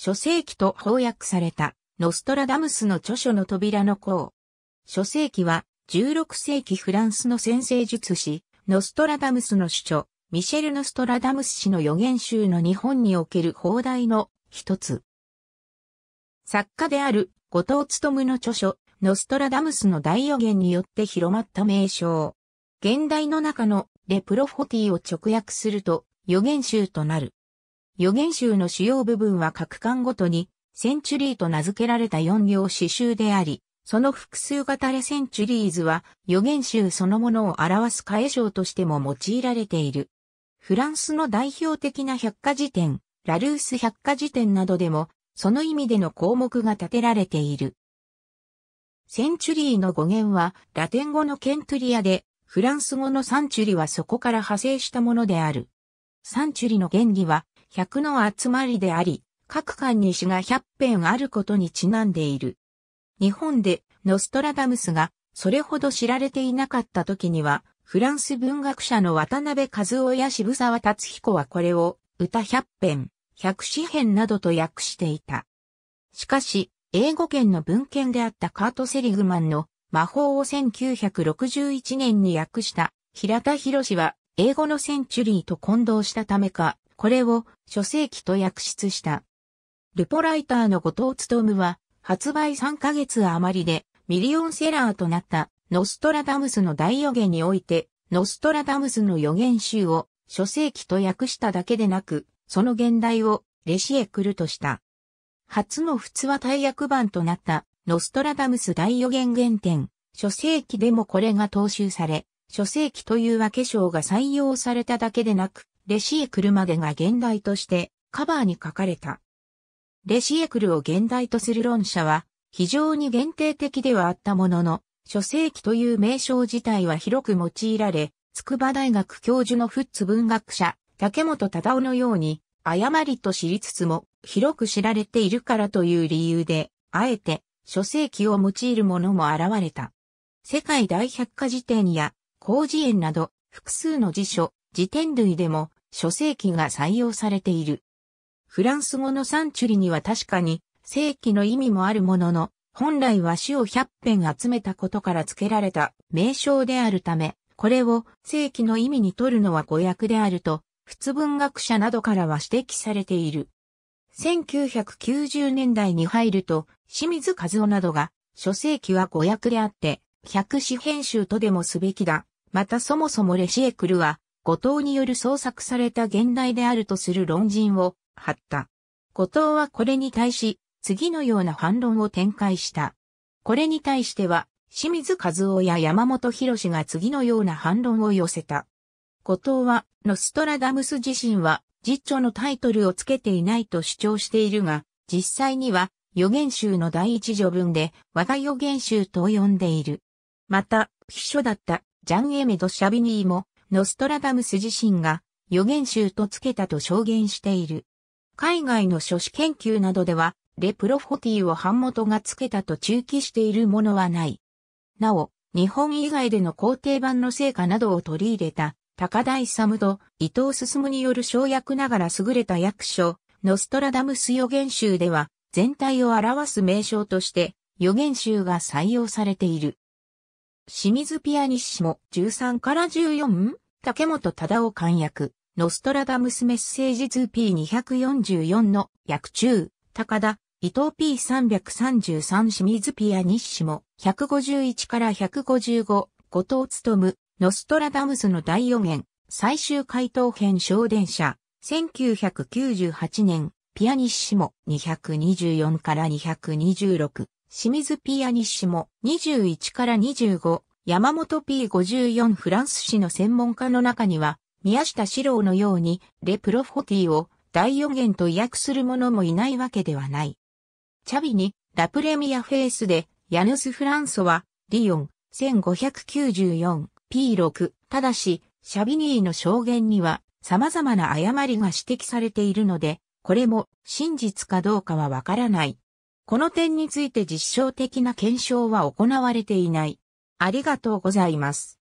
書世紀と翻訳された、ノストラダムスの著書の扉の項。書世紀は、16世紀フランスの先生術師、ノストラダムスの主張、ミシェル・ノストラダムス氏の予言集の日本における放題の一つ。作家である後藤勤の著書、ノストラダムスの大予言によって広まった名称。現代の中のレプロフォティを直訳すると予言集となる。予言集の主要部分は各巻ごとに、センチュリーと名付けられた4行詩集であり、その複数型レセンチュリーズは、予言集そのものを表す替え章としても用いられている。フランスの代表的な百科事典、ラルース百科事典などでも、その意味での項目が立てられている。センチュリーの語源は、ラテン語のケントゥリアで、フランス語のサンチュリはそこから派生したものである。サンチュリの原理は、100の集まりであり、各館に詩が100編あることにちなんでいる。日本でノストラダムスがそれほど知られていなかった時には、フランス文学者の渡辺和夫や渋沢達彦はこれを歌100編、100詩編などと訳していた。しかし、英語圏の文献であったカート・セリグマンの魔法を1961年に訳した平田博士は英語のセンチュリーと混同したためかこれを書記と訳出した。ルポライターの後藤勤は、発売3ヶ月余りでミリオンセラーとなったノストラダムスの大予言において、ノストラダムスの予言集を書記と訳しただけでなく、その現代をレシエクルとした。初の普通は大役版となったノストラダムス大予言原点、書記でもこれが踏襲され、書記という分け賞が採用されただけでなく、レシエクルまでが現代としてカバーに書かれた。レシエクルを現代とする論者は非常に限定的ではあったものの、諸世紀という名称自体は広く用いられ、筑波大学教授のフッツ文学者、竹本忠夫のように、誤りと知りつつも、広く知られているからという理由で、あえて、諸世紀を用いるものも現れた。世界大百科事典や、広辞苑など、複数の辞書、辞典類でも、書世記が採用されている。フランス語のサンチュリには確かに正規の意味もあるものの、本来は詩を100編集めたことから付けられた名称であるため、これを正規の意味に取るのは誤訳であると、仏文学者などからは指摘されている。1990年代に入ると、清水和夫などが、書世記は誤訳であって、百詩編集とでもすべきだ。またそもそもレシエクルは、後藤による創作された現代であるとする論陣を張った。後藤はこれに対し、次のような反論を展開した。これに対しては、清水和夫や山本博が次のような反論を寄せた。後藤は、ノストラダムス自身は、実著のタイトルをつけていないと主張しているが、実際には、予言集の第一序文で、我が予言集と呼んでいる。また、秘書だった、ジャン・エメド・シャビニーも、ノストラダムス自身が予言集と付けたと証言している。海外の書士研究などでは、レプロフォティを版元が付けたと中記しているものはない。なお、日本以外での皇帝版の成果などを取り入れた、高台サムと伊藤進による省略ながら優れた役所、ノストラダムス予言集では、全体を表す名称として、予言集が採用されている。清水ピアニッシモ13から 14? 竹本忠夫簡役、ノストラダムスメッセージ 2P244 の役中、高田、伊藤 P333 清水ピアニッシモ151から155、後藤勤、ノストラダムスの第4言、最終回答編小電車、1998年、ピアニッシモ224から226、清水ピアニッシモ21から25、山本 P54 フランス史の専門家の中には、宮下史郎のように、レプロフォティを第四元と訳する者もいないわけではない。チャビに、ラプレミアフェイスで、ヤヌス・フランソは、リオン、1594、P6、ただし、シャビニーの証言には、様々な誤りが指摘されているので、これも真実かどうかはわからない。この点について実証的な検証は行われていない。ありがとうございます。